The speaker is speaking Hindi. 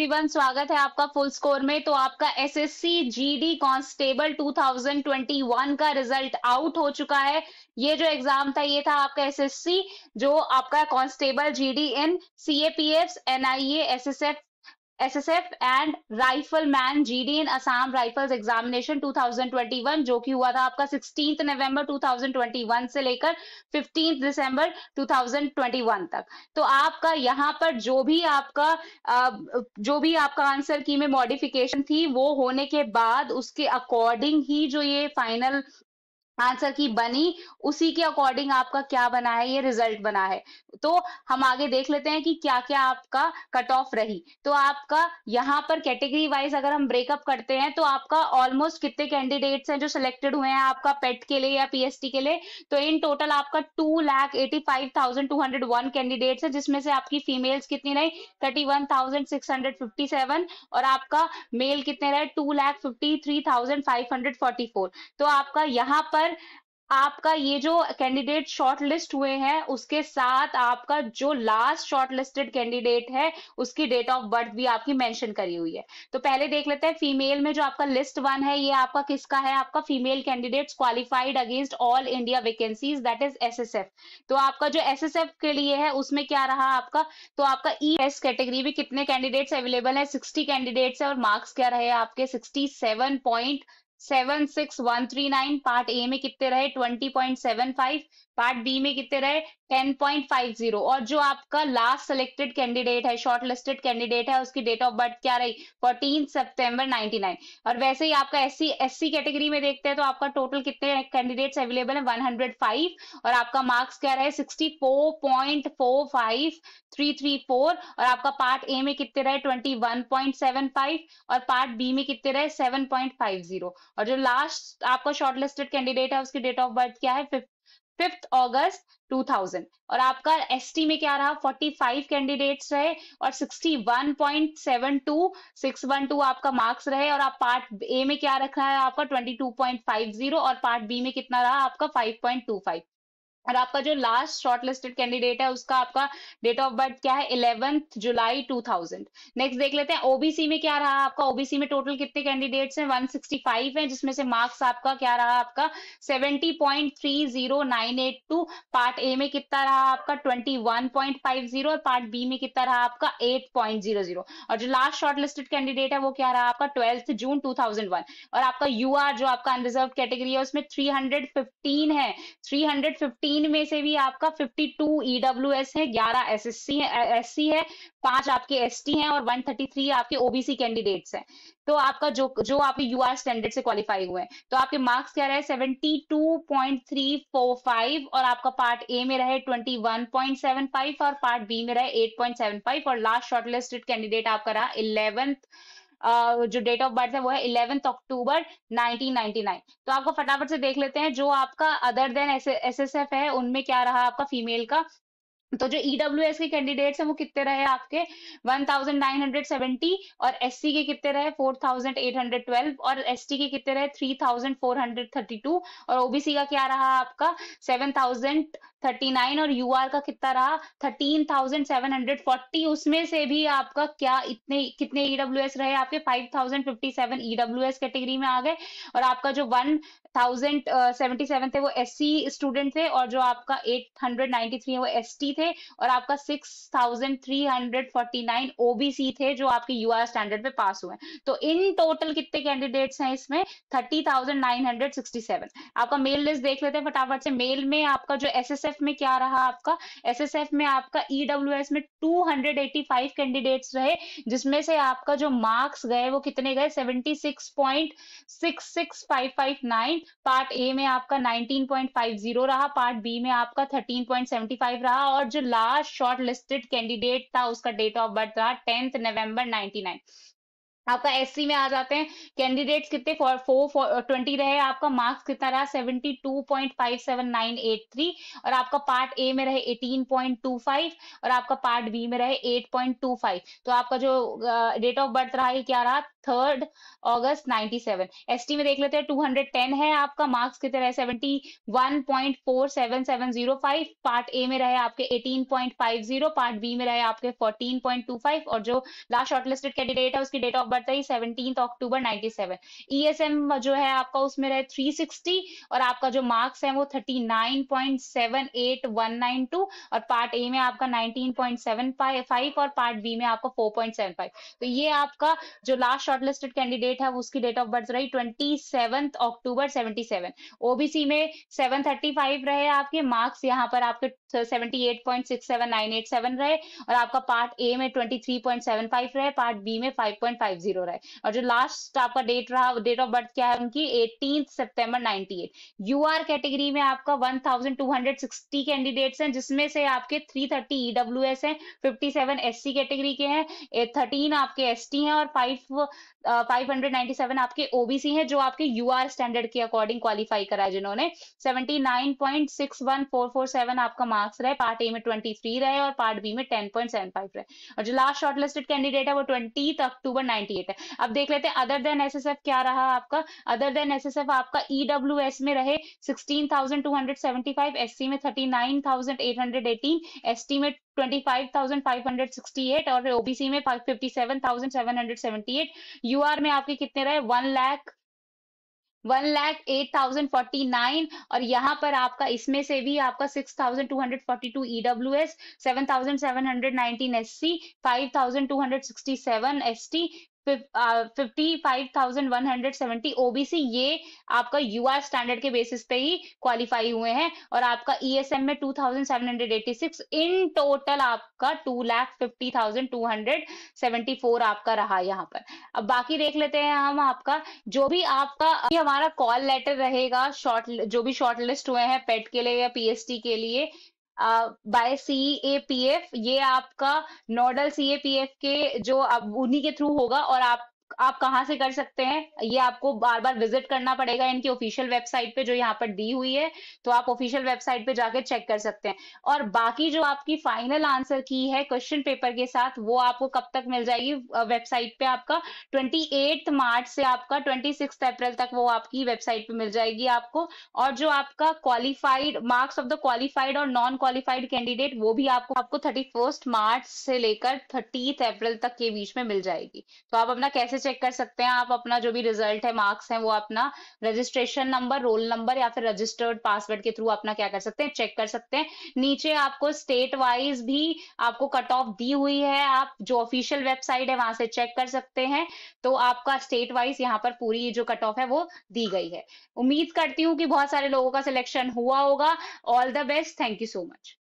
एवरीवन स्वागत है आपका फुल स्कोर में तो आपका एसएससी जीडी कांस्टेबल 2021 का रिजल्ट आउट हो चुका है ये जो एग्जाम था ये था आपका एसएससी जो आपका constable GD in CAPF NIA SSF SSF and rifleman GD in Assam rifles examination 2021 जो कि हुआ था आपका 16 नवंबर 2021 से लेकर 15 दिसंबर 2021 तक तो आपका यहाँ पर जो भी आपका जो भी आपका आंसर की में मॉडिफिकेशन थी वो होने के बाद उसके अकॉर्डिंग ही जो ये फाइनल आंसर की बनी उसी के अकॉर्डिंग आपका क्या बना है ये रिजल्ट बना है तो हम आगे देख लेते हैं कि क्या क्या आपका कट ऑफ रही तो आपका यहाँ पर कैटेगरी वाइज अगर हम ब्रेकअप करते हैं तो आपका ऑलमोस्ट कितने कैंडिडेट्स हैं जो सिलेक्टेड हुए हैं आपका पेट के लिए या पीएसटी के लिए तो इन टोटल आपका two lakh eighty five thousand two hundred one candidates है जिसमें से आपकी फीमेल्स कितनी रही thirty one thousand six hundred fifty seven और आपका मेल कितने रहे two lakh fifty three thousand five hundred forty four तो आपका यहाँ पर अगर आपका ये जो कैंडिडेट शॉर्टलिस्ट हुए हैं उसके साथ आपका जो लास्ट शॉर्टलिस्टेड कैंडिडेट है उसकी डेट ऑफ बर्थ भी आपकी मेंशन करी हुई है तो पहले देख लेते हैं फीमेल में जो आपका लिस्ट वन है ये आपका किसका है आपका female candidates qualified against all India vacancies that is S तो आपका जो एस के लिए है उसमें क्या रहा आपका तो आपका ई एस कैटेगरी में कितने कैंडिडेट्स अवेलेबल है सिक्सटी कैंडिडेट्स है और मार्क्स क्या रहे आपके sixty seven six one three nine part A में कितने रहे twenty point seven five part B में कितने रहे 10.50 और जो आपका लास्ट सिलेक्टेड कैंडिडेट है शॉर्ट लिस्टेड कैंडिडेट है उसकी डेट ऑफ बर्थ क्या रही 14 सितंबर 99 और वैसे ही आपका एससी एससी कैटेगरी में देखते हैं तो आपका टोटल कितने कैंडिडेट्स अवेलेबल है 105 और आपका मार्क्स क्या रहे 64.45334 और आपका पार्ट ए में कितने रहे 21.75 और पार्ट बी में कितने रहे 7.50 और जो लास्ट आपका शॉर्ट लिस्टेड कैंडिडेट है उसकी डेट ऑफ बर्थ क्या है फिफ्थ ऑगस्ट 2000 और आपका एसटी में क्या रहा 45 कैंडिडेट्स रहे और 61.72612 आपका मार्क्स रहे और आप पार्ट ए में क्या रखा है आपका 22.50 और पार्ट बी में कितना रहा आपका 5.25 और आपका जो लास्ट शॉर्टलिस्टेड कैंडिडेट है उसका आपका डेट ऑफ बर्थ क्या है इलेवेंथ जुलाई 2000 नेक्स्ट देख लेते हैं ओबीसी में क्या रहा आपका ओबीसी में टोटल कितने कैंडिडेट्स हैं 165 हैं जिसमें से मार्क्स आपका क्या रहा आपका 70.30982 पार्ट ए में कितना रहा आपका 21.50 और पार्ट बी में कितना रहा आपका 8.00 और जो लास्ट शॉर्टलिस्टेड कैंडिडेट है वो क्या रहा आपका ट्वेल्थ जून टू और आपका यू जो आपका अनरिजर्व कैटेगरी है उसमें थ्री है थ्री तीन में से भी आपका 52 टू ईडब्ल्यूएस है ग्यारह एस एस सी है एस सी है पांच आपके एसटी हैं और 133 आपके ओबीसी कैंडिडेट्स हैं तो आपका जो जो आपके यू आर स्टैंडर्ड से क्वालिफाई हुए हैं तो आपके मार्क्स क्या रहे 72.345 और आपका पार्ट ए में रहे 21.75 और पार्ट बी में रहे 8.75 और लास्ट शॉर्टलिस्टेड कैंडिडेट आपका रहा इलेवेंथ जो डेट ऑफ बर्थ है वो है इलेवेंथ अक्टूबर 1999 तो आपको फटाफट से देख लेते हैं जो आपका other than S S F है उनमें क्या रहा आपका फीमेल का तो जो ईडब्ल्यू e के कैंडिडेट्स हैं वो कितने रहे आपके 1970 और एससी के कितने रहे 4812 और एसटी के कितने रहे 3432 और ओबीसी का क्या रहा आपका 7039 और यूआर का कितना रहा 13740 उसमें से भी आपका क्या इतने कितने ईडब्ल्यू e रहे आपके 5057 ईडब्ल्यू कैटेगरी में आ गए और आपका जो वन थाउजेंड सेवेंटी सेवन थे वो एस सी स्टूडेंट थे और जो आपका एट हंड्रेड नाइन्टी थ्री है वो एस टी थे और आपका six thousand three hundred forty nine OBC थे जो आपके यू स्टैंडर्ड पे पास हुए तो इन टोटल कितने कैंडिडेट्स हैं इसमें thirty thousand nine hundred sixty seven आपका मेल लिस्ट देख लेते हैं फटाफट से मेल में आपका जो एस एस एफ में क्या रहा आपका एस एस एफ में आपका ईडब्ल्यू e में two hundred eighty five candidates रहे जिसमें से आपका जो मार्क्स गए वो कितने गए seventy six point six six five five nine point part A में आपका 19.50 रहा पार्ट बी में आपका 13.75 रहा और जो लास्ट शॉर्ट लिस्टेड कैंडिडेट था उसका डेट ऑफ बर्थ रहा टेंथ नवंबर 99 आपका एस में आ जाते हैं कैंडिडेट्स कितने फोर फोर ट्वेंटी रहे आपका मार्क्स कितना रहा seventy two point five seven nine eight three और आपका पार्ट ए में रहे एटीन पॉइंट टू फाइव और आपका पार्ट बी में रहे एट पॉइंट टू फाइव तो आपका जो डेट ऑफ बर्थ रहा है क्या रहा third August ninety seven S में देख लेते हैं टू हंड्रेड टेन है आपका मार्क्स कितने रहे seventy one point four seven seven zero five part A में रहे आपके eighteen point five zero part B में रहे आपके फोर्टीन पॉइंट टू फाइव और जो लास्ट शॉर्टलिस्टेड कैंडिडेट है उसकी डेट ऑफ बर्थ बढ़ता है seventeen October ninety seven E जो है आपका उसमें रहे 360 और आपका जो मार्क्स है वो 39.78192 और पार्ट ए में आपका 19.75 और पार्ट बी में आपका 4.75 तो ये आपका जो लास्ट शॉर्टलिस्टेड कैंडिडेट है उसकी डेट ऑफ बर्थ रही ट्वेंटी अक्टूबर सेवेंटी ओबीसी में सेवन रहे आपके मार्क्स यहाँ पर आपके सेवेंटी रहे और आपका पार्ट ए में ट्वेंटी रहे पार्ट बी में फाइव जीरो रहे और जो लास्ट आपका डेट रहा डेट ऑफ बर्थ क्या है उनकी eighteen eight U R category में आपका सिक्सटी कैंडिडेट्स हैं जिसमें से आपके है fifty seven S C category के हैं थर्टीन आपके टी है और 5 सेवन आपके ओबीसी हैं जो आपके आर स्टैंडर्ड के अकॉर्डिंग क्वालिफाई करा जिन्होंने सेवन आपका मार्क्स रहे पार्ट ए में थ्री रहे और पार्ट बी में टेन पॉइंट सेवन फाइव रहे और जो लास्ट शॉर्टलिस्टेड कैंडिडेट है वो ट्वेंटी अक्टूबर नाइनटी एट है अब देख लेते हैं अदर देन एसएसएफ क्या रहा आपका अदर देन एसएसएफ आपका एस e में रहे 16,275 एससी में 39,818 एसटी में एट और ओबीसी में 57,778 यूआर में आपके कितने रहे one lakh one lakh eight thousand forty nine और यहाँ पर आपका इसमें से भी आपका six thousand two hundred forty two EW S seven thousand seven hundred nineteen S C five thousand two hundred sixty seven S T fifty five thousand one hundred seventy OBC ये आपका यूआर स्टैंडर्ड के बेसिस पे ही क्वालिफाई हुए हैं और आपका ईएसएम e में two thousand seven hundred six in total आपका two fifty thousand two hundred seventy four आपका रहा यहाँ पर अब बाकी देख लेते हैं हम आपका जो भी आपका हमारा कॉल लेटर रहेगा शॉर्ट जो भी शॉर्ट लिस्ट हुए हैं पेट के लिए या पीएसटी के लिए by C A P F ये आपका nodal C A P F के जो उन्हीं के थ्रू होगा और आप आप कहाँ से कर सकते हैं ये आपको बार बार विजिट करना पड़ेगा इनकी ऑफिशियल वेबसाइट पे जो यहाँ पर दी हुई है तो आप ऑफिशियल वेबसाइट पे जाके चेक कर सकते हैं और बाकी जो आपकी फाइनल आंसर की है क्वेश्चन पेपर के साथ वो आपको कब तक मिल जाएगी वेबसाइट पे आपका ट्वेंटी मार्च से आपका ट्वेंटी अप्रैल तक वो आपकी वेबसाइट पे मिल जाएगी आपको और जो आपका qualified marks of the qualified और नॉन क्वालिफाइड कैंडिडेट वो भी आपको आपको थर्टी मार्च से लेकर थर्टी अप्रैल तक के बीच में मिल जाएगी तो आप अपना कैसे चेक कर सकते हैं आप अपना जो भी रिजल्ट है मार्क्स है वो अपना रजिस्ट्रेशन नंबर रोल नंबर या फिर रजिस्टर्ड पासवर्ड के थ्रू अपना क्या कर सकते हैं चेक कर सकते हैं नीचे आपको स्टेट वाइज भी आपको कट ऑफ दी हुई है आप जो ऑफिशियल वेबसाइट है वहां से चेक कर सकते हैं तो आपका स्टेट वाइज यहाँ पर पूरी जो कट ऑफ है वो दी गई है उम्मीद करती हूँ कि बहुत सारे लोगों का सिलेक्शन हुआ होगा all the best thank you so much